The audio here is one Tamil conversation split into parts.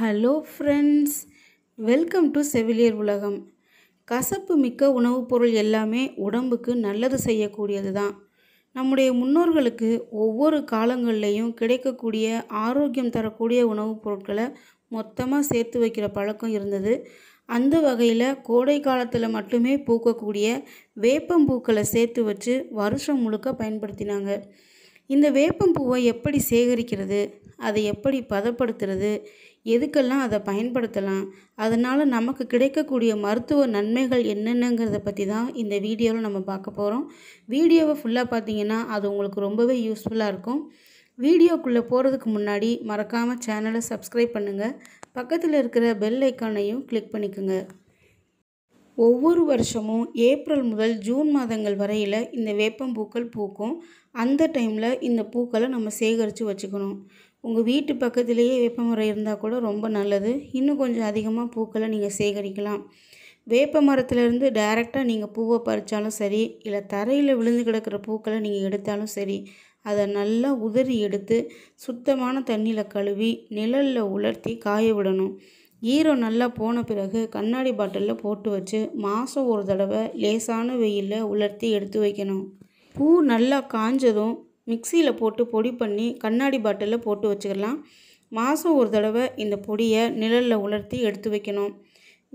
ஹலோ ஃப்ரெண்ட்ஸ் வெல்கம் டு செவிலியர் உலகம் கசப்பு மிக்க உணவுப் பொருள் எல்லாமே உடம்புக்கு நல்லது செய்யக்கூடியது தான் நம்முடைய முன்னோர்களுக்கு ஒவ்வொரு காலங்கள்லேயும் கிடைக்கக்கூடிய ஆரோக்கியம் தரக்கூடிய உணவுப் பொருட்களை மொத்தமாக சேர்த்து வைக்கிற பழக்கம் இருந்தது அந்த வகையில் கோடை காலத்தில் மட்டுமே பூக்கக்கூடிய வேப்பம்பூக்களை சேர்த்து வச்சு வருஷம் முழுக்க பயன்படுத்தினாங்க இந்த வேப்பம்பூவை எப்படி சேகரிக்கிறது அதை எப்படி பதப்படுத்துறது எதுக்கெல்லாம் அதை பயன்படுத்தலாம் அதனால் நமக்கு கிடைக்கக்கூடிய மருத்துவ நன்மைகள் என்னென்னங்கிறத பற்றி தான் இந்த வீடியோவில் நம்ம பார்க்க போகிறோம் வீடியோவை ஃபுல்லாக பார்த்தீங்கன்னா அது உங்களுக்கு ரொம்பவே யூஸ்ஃபுல்லாக இருக்கும் வீடியோக்குள்ளே போகிறதுக்கு முன்னாடி மறக்காமல் சேனலை சப்ஸ்கிரைப் பண்ணுங்கள் பக்கத்தில் இருக்கிற பெல் ஐக்கானையும் கிளிக் பண்ணிக்கோங்க ஒவ்வொரு வருஷமும் ஏப்ரல் முதல் ஜூன் மாதங்கள் வரையில் இந்த வேப்பம்பூக்கள் பூக்கும் அந்த டைமில் இந்த பூக்களை நம்ம சேகரித்து வச்சுக்கணும் உங்கள் வீட்டு பக்கத்துலேயே வேப்பமரம் இருந்தால் கூட ரொம்ப நல்லது இன்னும் கொஞ்சம் அதிகமாக பூக்களை நீங்கள் சேகரிக்கலாம் வேப்ப மரத்துலேருந்து டைரெக்டாக நீங்கள் பூவை பறித்தாலும் சரி இல்லை தரையில் விழுந்து கிடக்கிற பூக்களை நீங்கள் எடுத்தாலும் சரி அதை நல்லா உதறி எடுத்து சுத்தமான தண்ணியில் கழுவி நிழலில் உலர்த்தி காய விடணும் ஈரம் நல்லா போன பிறகு கண்ணாடி பாட்டிலில் போட்டு வச்சு மாதம் ஒரு தடவை லேசான வெயிலில் உலர்த்தி எடுத்து வைக்கணும் பூ நல்லா காஞ்சதும் மிக்சியில் போட்டு பொடி பண்ணி கண்ணாடி பாட்டிலில் போட்டு வச்சுக்கலாம் மாதம் ஒரு தடவை இந்த பொடியை நிழலில் உலர்த்தி எடுத்து வைக்கணும்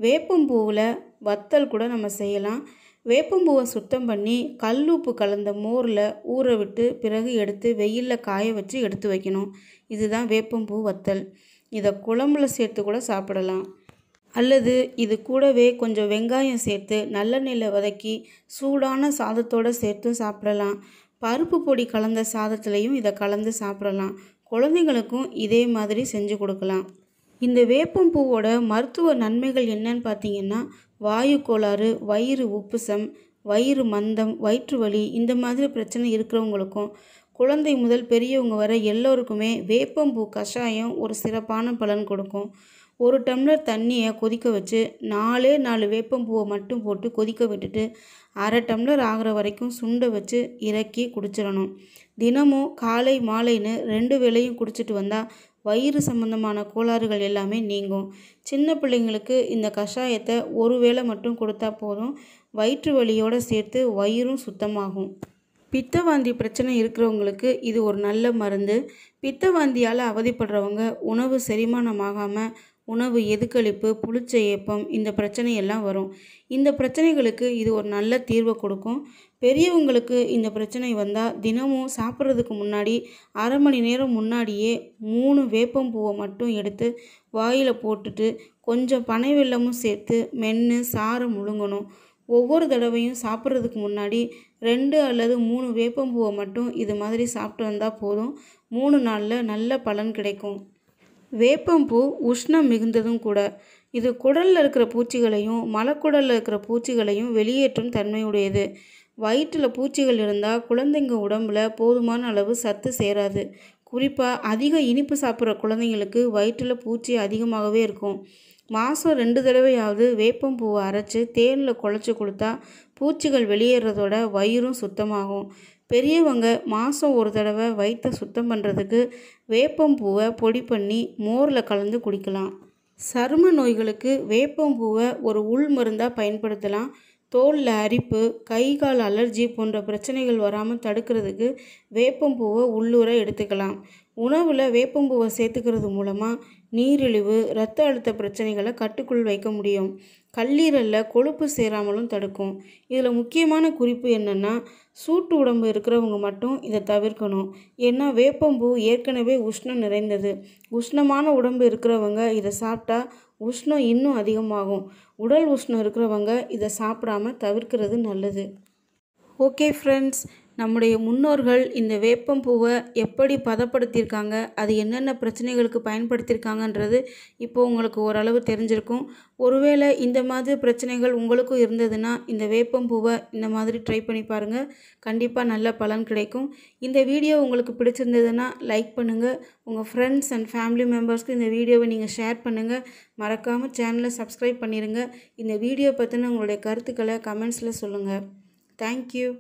வேப்பம்பூவில் வத்தல் கூட நம்ம செய்யலாம் வேப்பம்பூவை சுத்தம் பண்ணி கல்லுப்பு கலந்த மோரில் ஊற விட்டு பிறகு எடுத்து வெயிலில் காய வச்சு எடுத்து வைக்கணும் இதுதான் வேப்பம்பூ வத்தல் இதை குழம்புல சேர்த்து கூட சாப்பிடலாம் அல்லது இது கூடவே கொஞ்சம் வெங்காயம் சேர்த்து நல்லெண்ணெயில் வதக்கி சூடான சாதத்தோடு சேர்த்து சாப்பிடலாம் பருப்பு பொடி கலந்த சாதத்துலேயும் இதை கலந்து சாப்பிடலாம் குழந்தைங்களுக்கும் இதே மாதிரி செஞ்சு கொடுக்கலாம் இந்த வேப்பம்பூவோட மருத்துவ நன்மைகள் என்னன்னு பார்த்தீங்கன்னா வாயு கோளாறு வயிறு உப்புசம் வயிறு மந்தம் வயிற்று வலி இந்த மாதிரி பிரச்சனை இருக்கிறவங்களுக்கும் குழந்தை முதல் பெரியவங்க வர எல்லோருக்குமே வேப்பம்பூ கஷாயம் ஒரு சிறப்பான பலன் கொடுக்கும் ஒரு டம்ளர் தண்ணியை கொதிக்க வச்சு நாலே நாலு வேப்பம்பூவை மட்டும் போட்டு கொதிக்க விட்டுட்டு அரை டம்ளர் ஆகிற வரைக்கும் சுண்டை வச்சு இறக்கி குடிச்சிடணும் தினமும் காலை மாலைன்னு ரெண்டு வேளையும் குடிச்சிட்டு வந்தால் வயிறு சம்பந்தமான கோளாறுகள் எல்லாமே நீங்கும் சின்ன பிள்ளைங்களுக்கு இந்த கஷாயத்தை ஒரு வேளை மட்டும் கொடுத்தா போதும் வயிற்று வலியோடு சேர்த்து வயிறும் சுத்தமாகும் பித்தவாந்தி பிரச்சனை இருக்கிறவங்களுக்கு இது ஒரு நல்ல மருந்து பித்தவாந்தியால் அவதிப்படுறவங்க உணவு செரிமானமாகாமல் உணவு எதுக்களிப்பு புளிச்ச ஏப்பம் இந்த பிரச்சனையெல்லாம் வரும் இந்த பிரச்சனைகளுக்கு இது ஒரு நல்ல தீர்வை கொடுக்கும் பெரியவங்களுக்கு இந்த பிரச்சனை வந்தால் தினமும் சாப்பிட்றதுக்கு முன்னாடி அரை மணி நேரம் முன்னாடியே மூணு வேப்பம்பூவை மட்டும் எடுத்து வாயில் போட்டுட்டு கொஞ்சம் பனை வெள்ளமும் சேர்த்து மென்று சாறு முழுங்கணும் ஒவ்வொரு தடவையும் சாப்பிட்றதுக்கு முன்னாடி ரெண்டு அல்லது மூணு வேப்பம்பூவை மட்டும் இது மாதிரி சாப்பிட்டு வந்தால் போதும் மூணு நாளில் நல்ல பலன் கிடைக்கும் வேப்பம்பூ உஷ்ணம் மிகுந்ததும் கூட இது குடலில் இருக்கிற பூச்சிகளையும் மலக்குடலில் இருக்கிற பூச்சிகளையும் வெளியேற்றும் தன்மையுடையது வயிற்றில் பூச்சிகள் இருந்தால் குழந்தைங்க உடம்புல போதுமான அளவு சத்து சேராது குறிப்பாக அதிக இனிப்பு சாப்பிட்ற குழந்தைங்களுக்கு வயிற்றில் பூச்சி அதிகமாகவே இருக்கும் மாதம் ரெண்டு தடவையாவது வேப்பம் பூவை அரைச்சி தேனில் குழச்சி கொடுத்தா பூச்சிகள் வெளியேறதோட வயிறும் சுத்தமாகும் பெரியவங்க மாதம் ஒரு தடவை வயிற்றை சுத்தம் பண்ணுறதுக்கு வேப்பம்பூவை பொடி பண்ணி மோரில் கலந்து குடிக்கலாம் சரும நோய்களுக்கு வேப்பம்பூவை ஒரு உள் மருந்தாக பயன்படுத்தலாம் தோலில் அரிப்பு கை கால் அலர்ஜி போன்ற பிரச்சனைகள் வராமல் தடுக்கிறதுக்கு வேப்பம்பூவை உள்ளூர எடுத்துக்கலாம் உணவில் வேப்பம்பூவை சேர்த்துக்கிறது மூலமாக நீரிழிவு இரத்த அழுத்த பிரச்சனைகளை கட்டுக்குள் வைக்க முடியும் கல்லீரலில் கொழுப்பு சேராமலும் தடுக்கும் இதில் முக்கியமான குறிப்பு என்னென்னா சூட்டு உடம்பு இருக்கிறவங்க மட்டும் இதை தவிர்க்கணும் ஏன்னா வேப்பம்பூ ஏற்கனவே உஷ்ணம் நிறைந்தது உஷ்ணமான உடம்பு இருக்கிறவங்க இதை சாப்பிட்டா உஷ்ணம் இன்னும் அதிகமாகும் உடல் உஷ்ணம் இருக்கிறவங்க இதை சாப்பிடாம தவிர்க்கிறது நல்லது ஓகே ஃப்ரெண்ட்ஸ் நம்முடைய முன்னோர்கள் இந்த வேப்பம் பூவை எப்படி பதப்படுத்தியிருக்காங்க அது என்னென்ன பிரச்சனைகளுக்கு பயன்படுத்தியிருக்காங்கன்றது இப்போது உங்களுக்கு ஓரளவு தெரிஞ்சிருக்கும் ஒருவேளை இந்த மாதிரி பிரச்சனைகள் உங்களுக்கும் இருந்ததுன்னா இந்த வேப்பம் பூவை இந்த மாதிரி ட்ரை பண்ணி பாருங்கள் கண்டிப்பாக நல்ல பலன் கிடைக்கும் இந்த வீடியோ உங்களுக்கு பிடிச்சிருந்ததுன்னா லைக் பண்ணுங்கள் உங்கள் ஃப்ரெண்ட்ஸ் அண்ட் ஃபேமிலி மெம்பர்ஸ்க்கு இந்த வீடியோவை நீங்கள் ஷேர் பண்ணுங்கள் மறக்காமல் சேனலை சப்ஸ்கிரைப் பண்ணிடுங்க இந்த வீடியோ பற்றின உங்களுடைய கருத்துக்களை கமெண்ட்ஸில் சொல்லுங்கள் தேங்க்யூ